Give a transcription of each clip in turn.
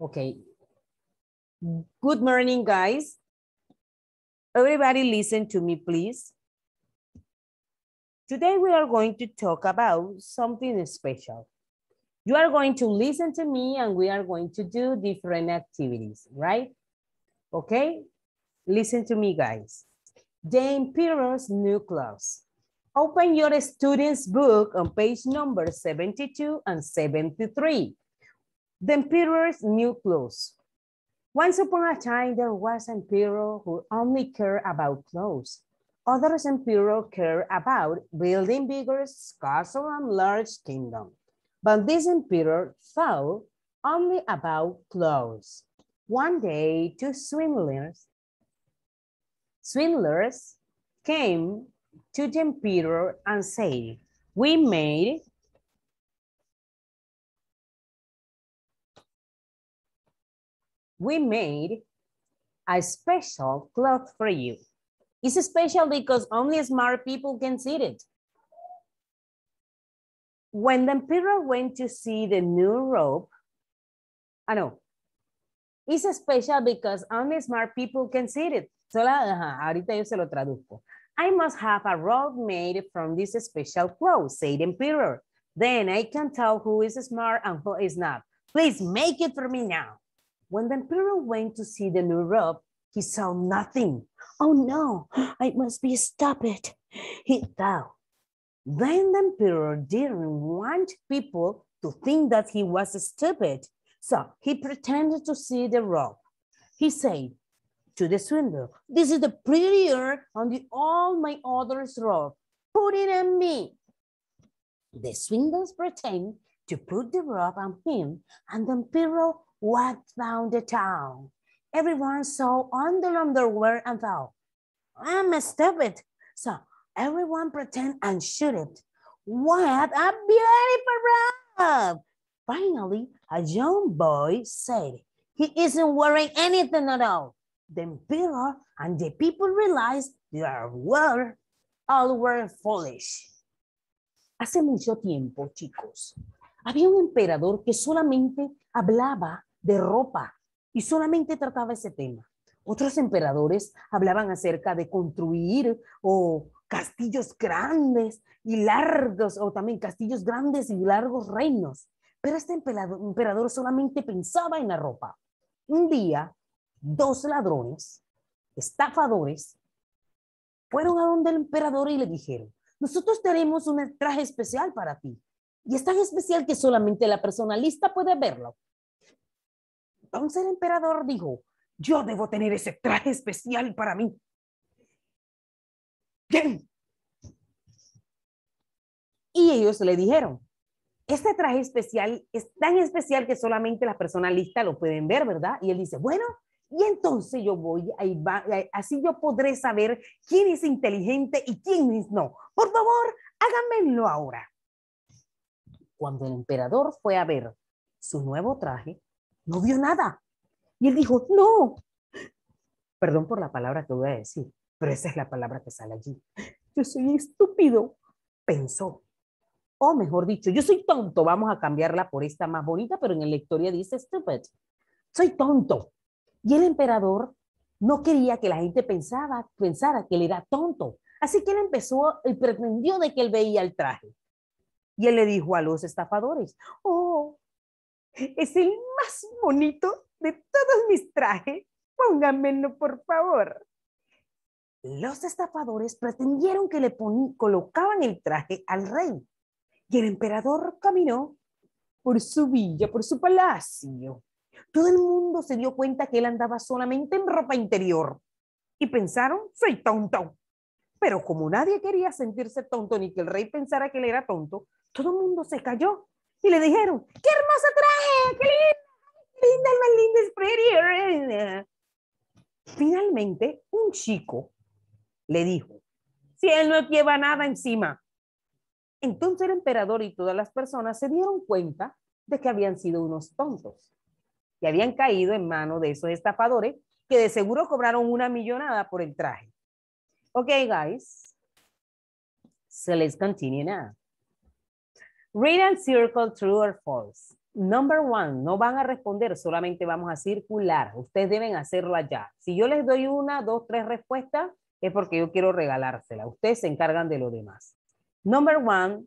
Okay. Good morning, guys. Everybody listen to me, please. Today we are going to talk about something special. You are going to listen to me and we are going to do different activities, right? Okay, listen to me, guys. The new nucleus. Open your student's book on page number 72 and 73. The emperor's new clothes. Once upon a time, there was an emperor who only cared about clothes. Others emperors cared about building bigger castles and large kingdom. But this emperor thought only about clothes. One day, two swindlers, swindlers came to the emperor and said, we made we made a special cloth for you. It's special because only smart people can see it. When the emperor went to see the new robe, I ah, know, it's special because only smart people can see it. Solo, ajá, ahorita yo se lo traduzco. I must have a robe made from this special cloth, said the emperor. Then I can tell who is smart and who is not. Please make it for me now. When the emperor went to see the new robe, he saw nothing. Oh no, I must be stupid, he thought. Then the emperor didn't want people to think that he was stupid, so he pretended to see the robe. He said to the swindler, this is the prettier on the all my others robe. Put it on me. The swindlers pretend to put the robe on him and the emperor walked down the town. Everyone saw on their underwear and thought, I'm stupid. So everyone pretend and shoot it. What a beautiful robe! Finally, a young boy said, he isn't wearing anything at all. Then Peter and the people realized they were all were foolish. Hace mucho tiempo, chicos, había un emperador que solamente hablaba de ropa y solamente trataba ese tema. Otros emperadores hablaban acerca de construir o castillos grandes y largos, o también castillos grandes y largos reinos. Pero este emperador solamente pensaba en la ropa. Un día, dos ladrones, estafadores, fueron a donde el emperador y le dijeron, nosotros tenemos un traje especial para ti. Y es tan especial que solamente la persona lista puede verlo. Entonces el emperador dijo, yo debo tener ese traje especial para mí. Bien. Y ellos le dijeron, este traje especial es tan especial que solamente la personas listas lo pueden ver, ¿verdad? Y él dice, bueno, y entonces yo voy, ahí eh, así yo podré saber quién es inteligente y quién es no. Por favor, háganmelo ahora. Cuando el emperador fue a ver su nuevo traje, no vio nada. Y él dijo, no, perdón por la palabra que voy a decir, pero esa es la palabra que sale allí. Yo soy estúpido, pensó. O mejor dicho, yo soy tonto, vamos a cambiarla por esta más bonita, pero en la historia dice stupid. Soy tonto. Y el emperador no quería que la gente pensara que él era tonto. Así que él empezó, y pretendió de que él veía el traje. Y él le dijo a los estafadores, oh, es el más bonito de todos mis trajes. Póngamelo, por favor. Los estafadores pretendieron que le colocaban el traje al rey y el emperador caminó por su villa, por su palacio. Todo el mundo se dio cuenta que él andaba solamente en ropa interior y pensaron, soy tonto. Pero como nadie quería sentirse tonto ni que el rey pensara que él era tonto, todo el mundo se cayó y le dijeron, ¡qué hermoso traje! ¡Qué linda! ¡Qué linda, linda es pretty! Finalmente, un chico le dijo, si él no lleva nada encima. Entonces el emperador y todas las personas se dieron cuenta de que habían sido unos tontos, que habían caído en manos de esos estafadores que de seguro cobraron una millonada por el traje. Ok, guys, so let's continue now. Read and circle true or false. Number one, no van a responder, solamente vamos a circular. Ustedes deben hacerlo allá. Si yo les doy una, dos, tres respuestas, es porque yo quiero regalársela. Ustedes se encargan de lo demás. Number one,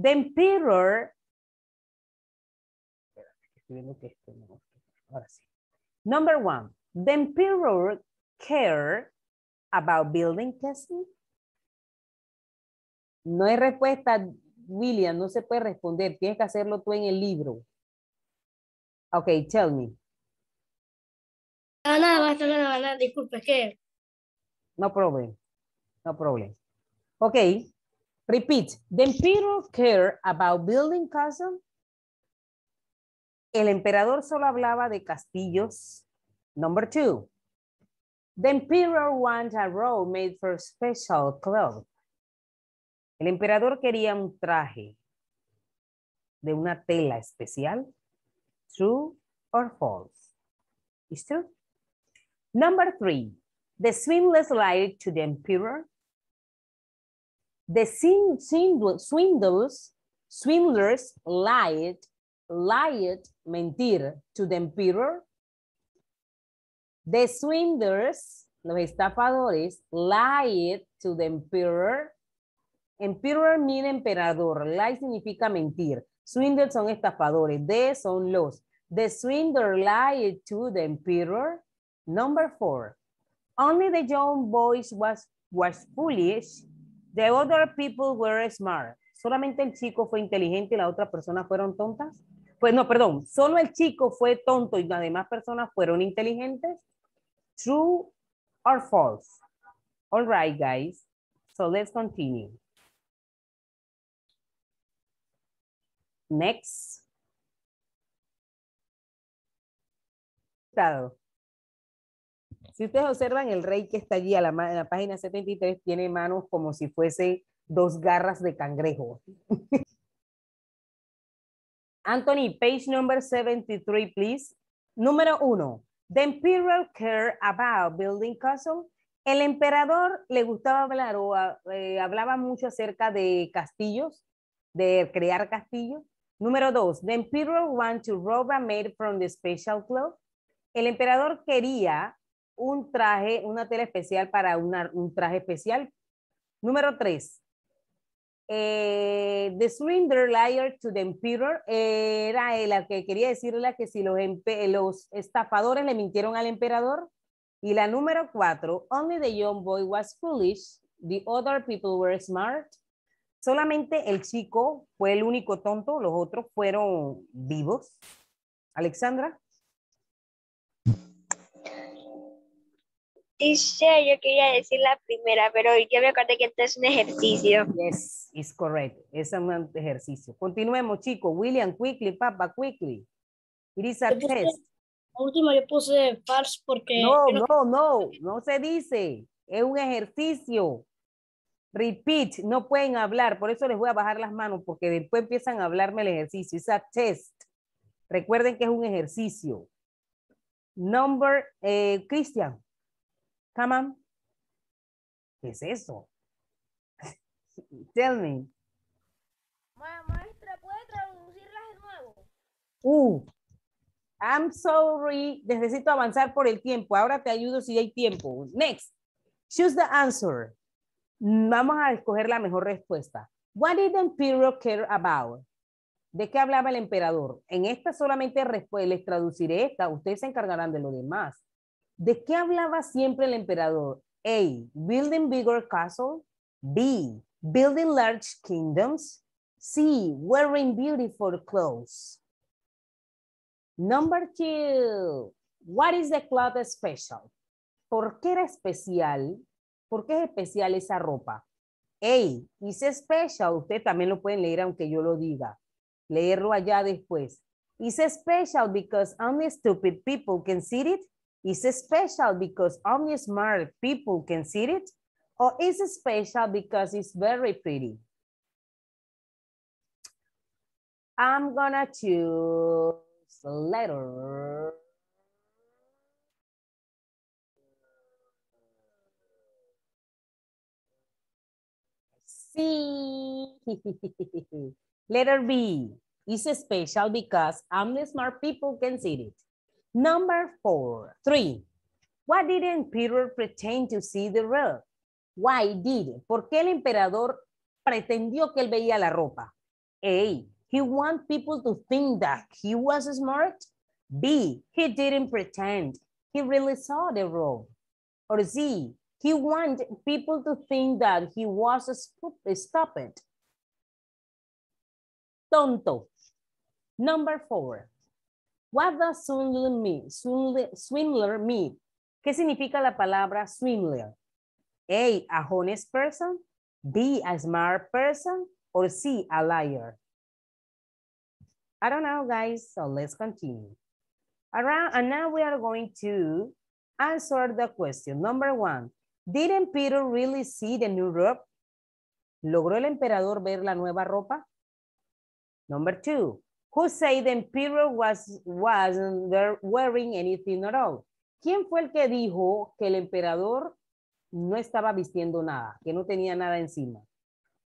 the emperor. Ahora sí. Number one, the emperor care about building castle. No hay respuesta William, no se puede responder, tienes que hacerlo tú en el libro. Ok, tell me. Ah, no, nada, disculpe, No problem, no problem. Ok, repeat. The emperor care about building castles. El emperador solo hablaba de castillos. Number two. The emperor wanted a robe made for special clothes. El emperador quería un traje de una tela especial. True or false? Is true. Number three, the swindlers lied to the emperor. The swindlers, swindlers lied, lied, mentir, to the emperor. The swindlers, los estafadores, lied to the emperor Emperor mean emperador. Lie significa mentir. Swindler son estafadores. they son los. The swindler lied to the emperor. Number four. Only the young boys was, was foolish. The other people were smart. Solamente el chico fue inteligente y las otras personas fueron tontas. Pues no, perdón. Solo el chico fue tonto y las demás personas fueron inteligentes. True or false? All right, guys. So let's continue. Next. Si ustedes observan, el rey que está allí a la, en la página 73 tiene manos como si fuese dos garras de cangrejo. Anthony, page number 73, please. Número uno, the imperial care about building castle. El emperador le gustaba hablar o eh, hablaba mucho acerca de castillos, de crear castillos. Número dos, the emperor wanted to robe a maid from the special cloth. El emperador quería un traje, una tela especial para un traje especial. Número tres, eh, the surrender liar to the emperor era el que quería decirle que si los, los estafadores le mintieron al emperador. Y la número cuatro, only the young boy was foolish, the other people were smart. Solamente el chico fue el único tonto, los otros fueron vivos. Alexandra. Sí, yo quería decir la primera, pero yo me acordé que este es un ejercicio. Yes, it's correct. Es un ejercicio. Continuemos, chico. William, quickly, papa, quickly. It is a test. último yo puse false porque... No, no, no, no, no se dice. Es un ejercicio. Repeat, no pueden hablar, por eso les voy a bajar las manos, porque después empiezan a hablarme el ejercicio. It's a test. Recuerden que es un ejercicio. Number, eh, Cristian, come on. ¿Qué es eso? Tell me. maestra, ¿puede traducirlas de nuevo? Uh, I'm sorry, necesito avanzar por el tiempo. Ahora te ayudo si hay tiempo. Next, choose the answer. Vamos a escoger la mejor respuesta. What did the emperor care about? ¿De qué hablaba el emperador? En esta solamente les traduciré esta, ustedes se encargarán de lo demás. ¿De qué hablaba siempre el emperador? A. Building bigger castles. B. Building large kingdoms. C. Wearing beautiful clothes. Number two. What is the club special? ¿Por qué era especial ¿Por qué es especial esa ropa? Hey, it's special. Usted también lo pueden leer aunque yo lo diga. Leerlo allá después. It's special because only stupid people can see it. It's special because only smart people can see it. Or it's special because it's very pretty. I'm gonna choose letter C. Letter B is special because only smart people can see it. Number four, three. Why didn't Peter pretend to see the robe? Why did? ¿Por qué el emperador pretendió que él veía la ropa? A. He want people to think that he was smart. B. He didn't pretend. He really saw the robe. Or Z. He wanted people to think that he was stupid. Tonto. Number four. What does swindler mean? Swindler, swindler mean? ¿Qué significa la palabra swindler? A, a honest person. B, a smart person. Or C, a liar. I don't know, guys, so let's continue. Around, and now we are going to answer the question. Number one, Didn't Peter really see the new robe? ¿Logró el emperador ver la nueva ropa? Number two, who said the emperor was, wasn't wearing anything at all? ¿Quién fue el que dijo que el emperador no estaba vistiendo nada, que no tenía nada encima?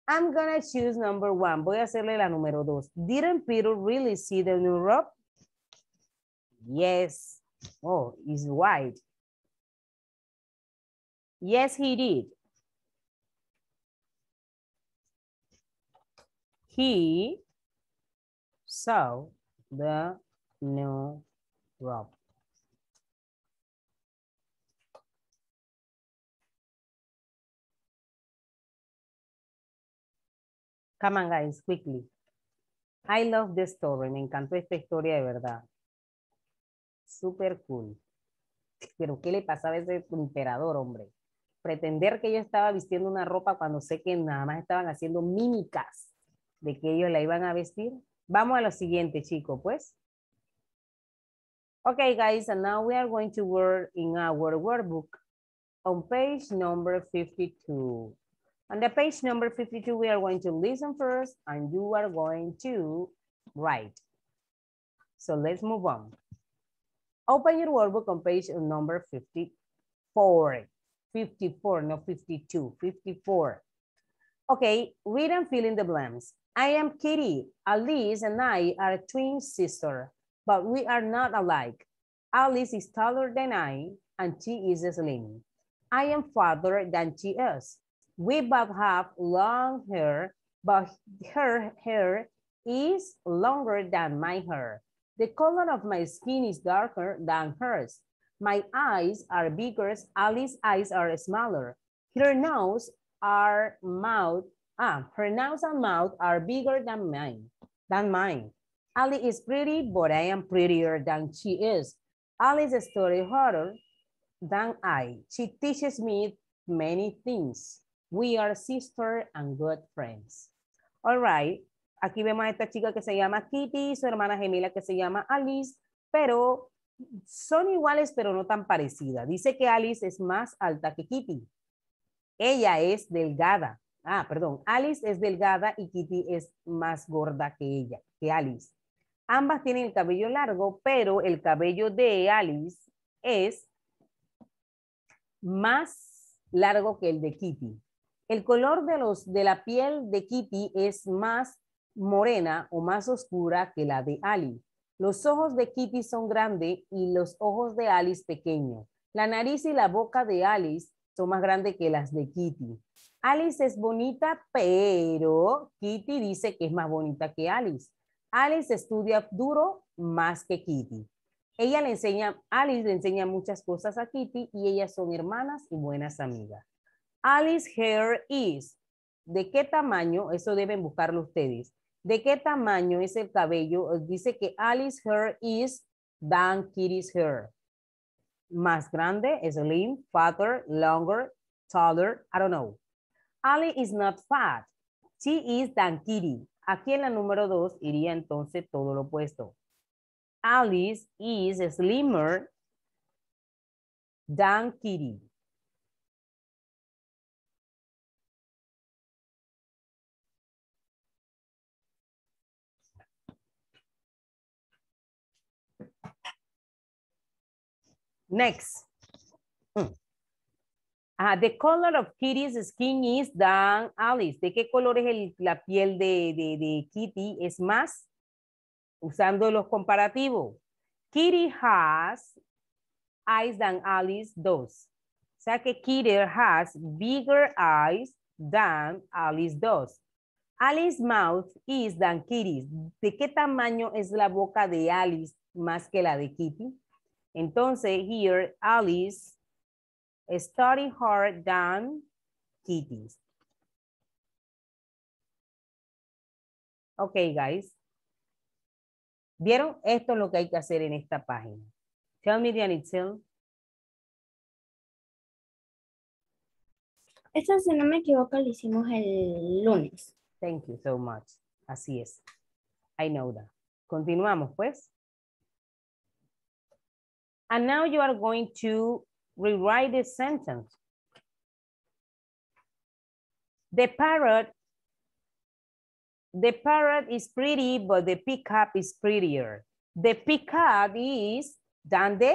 I'm gonna choose number one. Voy a hacerle la número dos. Didn't Peter really see the new robe? Yes. Oh, it's white. Yes, he did. He saw the new rope. Come on, guys, quickly. I love this story. Me encantó esta historia de verdad. Super cool. Pero, ¿qué le pasaba a ese emperador, hombre? pretender que yo estaba vistiendo una ropa cuando sé que nada más estaban haciendo mímicas de que ellos la iban a vestir. Vamos a lo siguiente, chico, pues. Okay, guys, and now we are going to work in our workbook on page number 52. On the page number 52, we are going to listen first and you are going to write. So let's move on. Open your workbook on page number 54. 54, no 52, 54. Okay, read and fill in the blanks. I am Kitty. Alice and I are twin sisters, but we are not alike. Alice is taller than I, and she is slim. I am farther than she is. We both have long hair, but her hair is longer than my hair. The color of my skin is darker than hers. My eyes are bigger. Alice's eyes are smaller. Her nose are mouth. Ah, her nose and mouth are bigger than mine. Than mine. Ali is pretty, but I am prettier than she is. Alice story harder than I. She teaches me many things. We are sister and good friends. All right. Aquí vemos a esta chica que se llama Kitty, su hermana gemela que se llama Alice, pero son iguales pero no tan parecidas. Dice que Alice es más alta que Kitty. Ella es delgada. Ah, perdón. Alice es delgada y Kitty es más gorda que ella, que Alice. Ambas tienen el cabello largo, pero el cabello de Alice es más largo que el de Kitty. El color de, los, de la piel de Kitty es más morena o más oscura que la de Alice los ojos de Kitty son grandes y los ojos de Alice pequeños. La nariz y la boca de Alice son más grandes que las de Kitty. Alice es bonita, pero Kitty dice que es más bonita que Alice. Alice estudia duro más que Kitty. Ella le enseña, Alice le enseña muchas cosas a Kitty y ellas son hermanas y buenas amigas. Alice hair is. ¿De qué tamaño? Eso deben buscarlo ustedes. ¿De qué tamaño es el cabello? Eh, dice que Alice her, is than Kitty's hair. Más grande, slim, fatter, longer, taller, I don't know. Alice is not fat. She is than Kitty. Aquí en la número dos iría entonces todo lo opuesto. Alice is slimmer than Kitty. Next. Hmm. Ah, the color of Kitty's skin is than Alice. ¿De qué color es la piel de, de, Kitty? Es más, usando los comparativos. Kitty has eyes than Alice does. O sea que Kitty has bigger eyes than Alice does. Alice's mouth is than Kitty's. ¿De qué tamaño es la boca de Alice más que la de Kitty? Entonces, here, Alice study hard than Kitty. Ok, guys. ¿Vieron? Esto es lo que hay que hacer en esta página. Tell me, Dianitzel. Eso, si no me equivoco, lo hicimos el lunes. Thank you so much. Así es. I know that. Continuamos, pues. And now you are going to rewrite the sentence. The parrot, the parrot is pretty, but the pickup is prettier. The pickup is, than the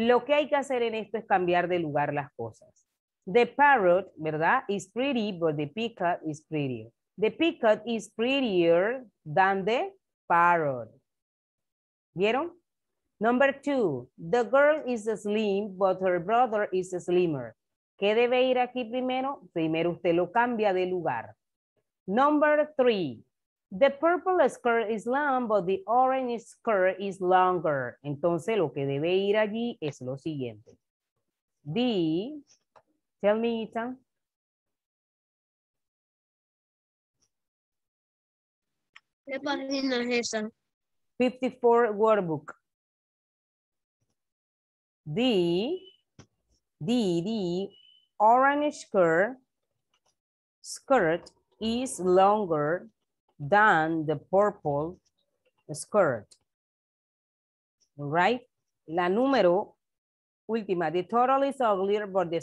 Lo que hay que hacer en esto es cambiar de lugar las cosas. The parrot, ¿verdad? Is pretty, but the pickup is prettier. The pickup is prettier than the parrot. ¿Vieron? Number two, the girl is slim, but her brother is slimmer. ¿Qué debe ir aquí primero? Primero usted lo cambia de lugar. Number three, the purple skirt is long, but the orange skirt is longer. Entonces lo que debe ir allí es lo siguiente. D, tell me Ethan. ¿Qué página 54 workbook. the the the orange skirt skirt is longer than the purple skirt. right? La número última. The turtle is uglier, but the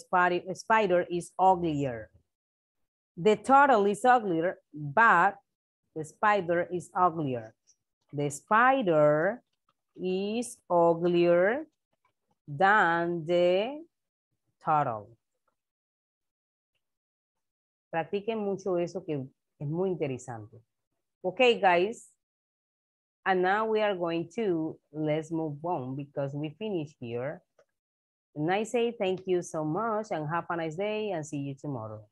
spider is uglier. The turtle is uglier, but the spider is uglier. The spider is uglier, Dan the total. Practiquen mucho eso que es muy interesante. Okay, guys. And now we are going to, let's move on because we finished here. And I say thank you so much and have a nice day and see you tomorrow.